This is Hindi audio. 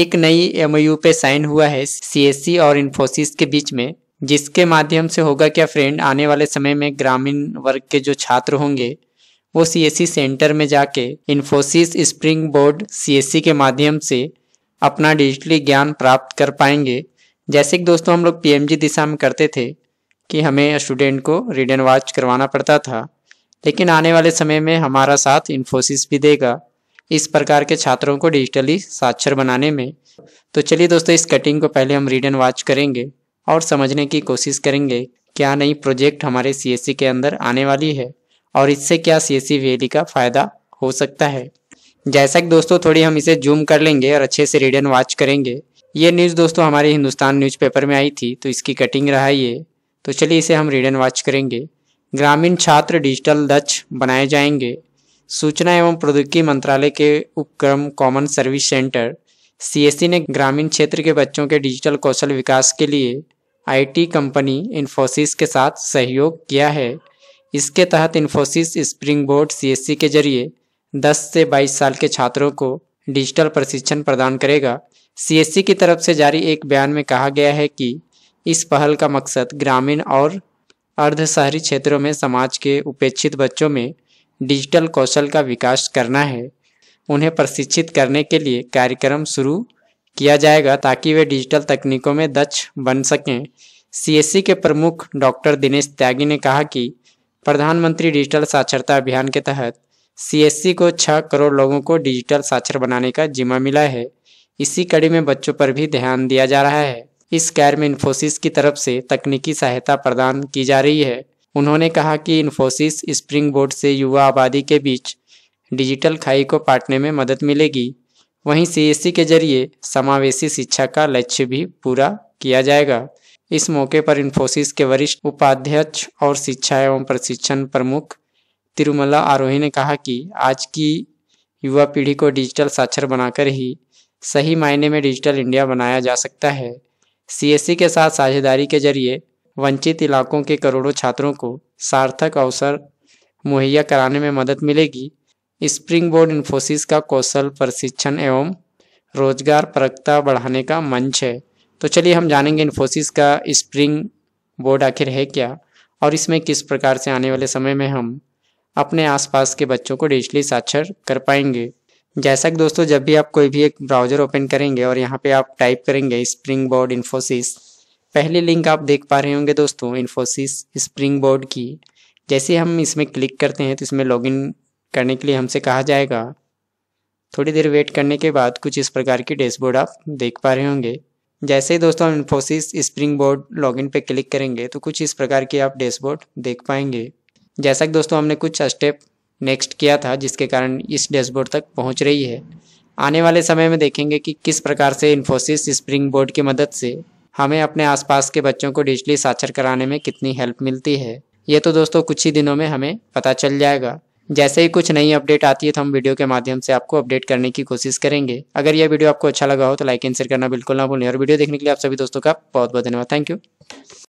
एक नई एमओयू पे साइन हुआ है सीएससी और इन्फोसिस के बीच में जिसके माध्यम से होगा क्या फ्रेंड आने वाले समय में ग्रामीण वर्ग के जो छात्र होंगे वो सीएससी सेंटर में जाके इन्फोसिस स्प्रिंग बोर्ड सीएससी के माध्यम से अपना डिजिटली ज्ञान प्राप्त कर पाएंगे जैसे कि दोस्तों हम लोग पीएमजी दिशा में करते थे कि हमें स्टूडेंट को रीड एंड वाच करवाना पड़ता था लेकिन आने वाले समय में हमारा साथ इन्फोसिस भी देगा इस प्रकार के छात्रों को डिजिटली साक्षर बनाने में तो चलिए दोस्तों इस कटिंग को पहले हम रीड एंड वॉच करेंगे और समझने की कोशिश करेंगे क्या नई प्रोजेक्ट हमारे सी e के अंदर आने वाली है और इससे क्या सी एस e का फ़ायदा हो सकता है जैसा कि दोस्तों थोड़ी हम इसे जूम कर लेंगे और अच्छे से रीड एंड वॉच करेंगे ये न्यूज़ दोस्तों हमारे हिंदुस्तान पेपर में आई थी तो इसकी कटिंग रहा ये तो चलिए इसे हम रीड एंड वॉच करेंगे ग्रामीण छात्र डिजिटल दक्ष बनाए जाएंगे सूचना एवं प्रौद्योगिकी मंत्रालय के उपक्रम common service centre CSC e ने ग्रामीण क्षेत्र के बच्चों के डिजिटल कौशल विकास के लिए आईटी कंपनी इन्फोसिस के साथ सहयोग किया है इसके तहत इन्फोसिस स्प्रिंग बोर्ड सी के जरिए 10 से 22 साल के छात्रों को डिजिटल प्रशिक्षण प्रदान करेगा सी e की तरफ से जारी एक बयान में कहा गया है कि इस पहल का मकसद ग्रामीण और अर्ध शहरी क्षेत्रों में समाज के उपेक्षित बच्चों में डिजिटल कौशल का विकास करना है उन्हें प्रशिक्षित करने के लिए कार्यक्रम शुरू किया जाएगा ताकि वे डिजिटल तकनीकों में दक्ष बन सकें सीएससी के प्रमुख डॉक्टर दिनेश त्यागी ने कहा कि प्रधानमंत्री डिजिटल साक्षरता अभियान के तहत सीएससी को छः करोड़ लोगों को डिजिटल साक्षर बनाने का जिम्मा मिला है इसी कड़ी में बच्चों पर भी ध्यान दिया जा रहा है इस कैर में इन्फोसिस की तरफ से तकनीकी सहायता प्रदान की जा रही है उन्होंने कहा कि इन्फोसिस स्प्रिंग बोर्ड से युवा आबादी के बीच डिजिटल खाई को पाटने में मदद मिलेगी वहीं सी के जरिए समावेशी शिक्षा का लक्ष्य भी पूरा किया जाएगा इस मौके पर इन्फोसिस के वरिष्ठ उपाध्यक्ष और शिक्षा एवं प्रशिक्षण प्रमुख तिरुमला आरोही ने कहा कि आज की युवा पीढ़ी को डिजिटल साक्षर बनाकर ही सही मायने में डिजिटल इंडिया बनाया जा सकता है सी के साथ साझेदारी के जरिए वंचित इलाकों के करोड़ों छात्रों को सार्थक अवसर मुहैया कराने में मदद मिलेगी स्प्रिंग बोर्ड इन्फोसिस का कौशल प्रशिक्षण एवं रोजगार परकता बढ़ाने का मंच है तो चलिए हम जानेंगे इन्फोसिस का स्प्रिंग बोर्ड आखिर है क्या और इसमें किस प्रकार से आने वाले समय में हम अपने आसपास के बच्चों को डिजिटली साक्षर कर पाएंगे जैसा कि दोस्तों जब भी आप कोई भी एक ब्राउज़र ओपन करेंगे और यहाँ पे आप टाइप करेंगे स्प्रिंग बोर्ड इन्फोसिस पहली लिंक आप देख पा रहे होंगे दोस्तों इन्फोसिस स्प्रिंग बोर्ड की जैसे हम इसमें क्लिक करते हैं तो इसमें लॉगिन करने के लिए हमसे कहा जाएगा थोड़ी देर वेट करने के बाद कुछ इस प्रकार की डैशबोर्ड आप देख पा रहे होंगे जैसे ही दोस्तों हम इन्फोसिस स्प्रिंग बोर्ड लॉगिन पे क्लिक करेंगे तो कुछ इस प्रकार की आप डैशबोर्ड देख पाएंगे जैसा कि दोस्तों हमने कुछ स्टेप नेक्स्ट किया था जिसके कारण इस डैशबोर्ड तक पहुँच रही है आने वाले समय में देखेंगे कि किस प्रकार से इन्फोसिस स्प्रिंग बोर्ड की मदद से हमें अपने आसपास के बच्चों को डिजिटली साक्षर कराने में कितनी हेल्प मिलती है ये तो दोस्तों कुछ ही दिनों में हमें पता चल जाएगा जैसे ही कुछ नई अपडेट आती है तो हम वीडियो के माध्यम से आपको अपडेट करने की कोशिश करेंगे अगर यह वीडियो आपको अच्छा लगा हो तो लाइक एंड शेयर करना बिल्कुल ना भूलें और वीडियो देखने के लिए आप सभी दोस्तों का बहुत बहुत धन्यवाद थैंक यू